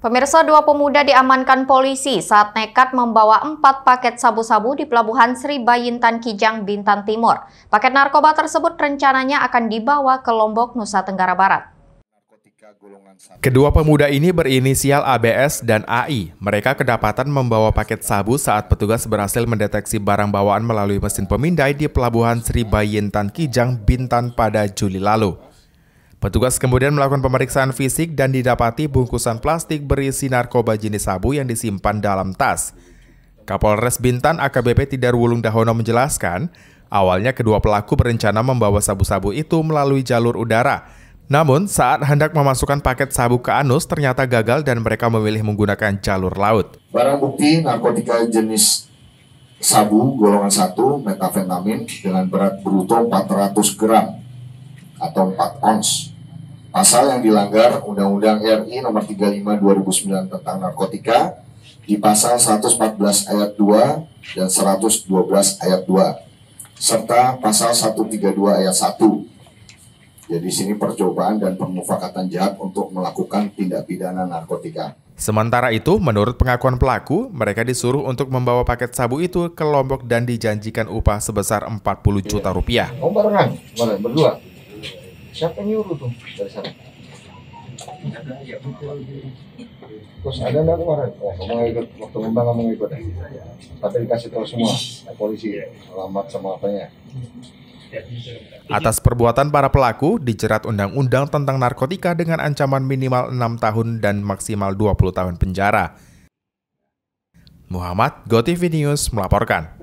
Pemirsa dua pemuda diamankan polisi saat nekat membawa empat paket sabu-sabu di pelabuhan Sri Bayintan Kijang, Bintan Timur. Paket narkoba tersebut rencananya akan dibawa ke Lombok, Nusa Tenggara Barat. Kedua pemuda ini berinisial ABS dan AI. Mereka kedapatan membawa paket sabu saat petugas berhasil mendeteksi barang bawaan melalui mesin pemindai di pelabuhan Sri Bayintan Kijang, Bintan pada Juli lalu. Petugas kemudian melakukan pemeriksaan fisik dan didapati bungkusan plastik berisi narkoba jenis sabu yang disimpan dalam tas. Kapolres Bintan AKBP Tidar Wulung Dahono menjelaskan, awalnya kedua pelaku berencana membawa sabu-sabu itu melalui jalur udara. Namun, saat hendak memasukkan paket sabu ke anus, ternyata gagal dan mereka memilih menggunakan jalur laut. Barang bukti narkotika jenis sabu golongan 1, metafentamin dengan berat bruto 400 gram atau 4 ons. Pasal yang dilanggar Undang-Undang RI Nomor 35 2009 tentang narkotika di pasal 114 ayat 2 dan 112 ayat 2 serta pasal 132 ayat 1. Jadi sini percobaan dan permufakatan jahat untuk melakukan tindak pidana narkotika. Sementara itu, menurut pengakuan pelaku, mereka disuruh untuk membawa paket sabu itu ke Lombok dan dijanjikan upah sebesar 40 juta iya. rupiah. Oh, barengan, berdua siapa nyuruh tuh dari sana terus ada nggak kemarin oh, eh, kamu ikut waktu ngembang kamu ikut ya? tapi dikasih tahu semua eh, polisi alamat sama apanya Atas perbuatan para pelaku, dijerat undang-undang tentang narkotika dengan ancaman minimal 6 tahun dan maksimal 20 tahun penjara. Muhammad Gotivinius melaporkan.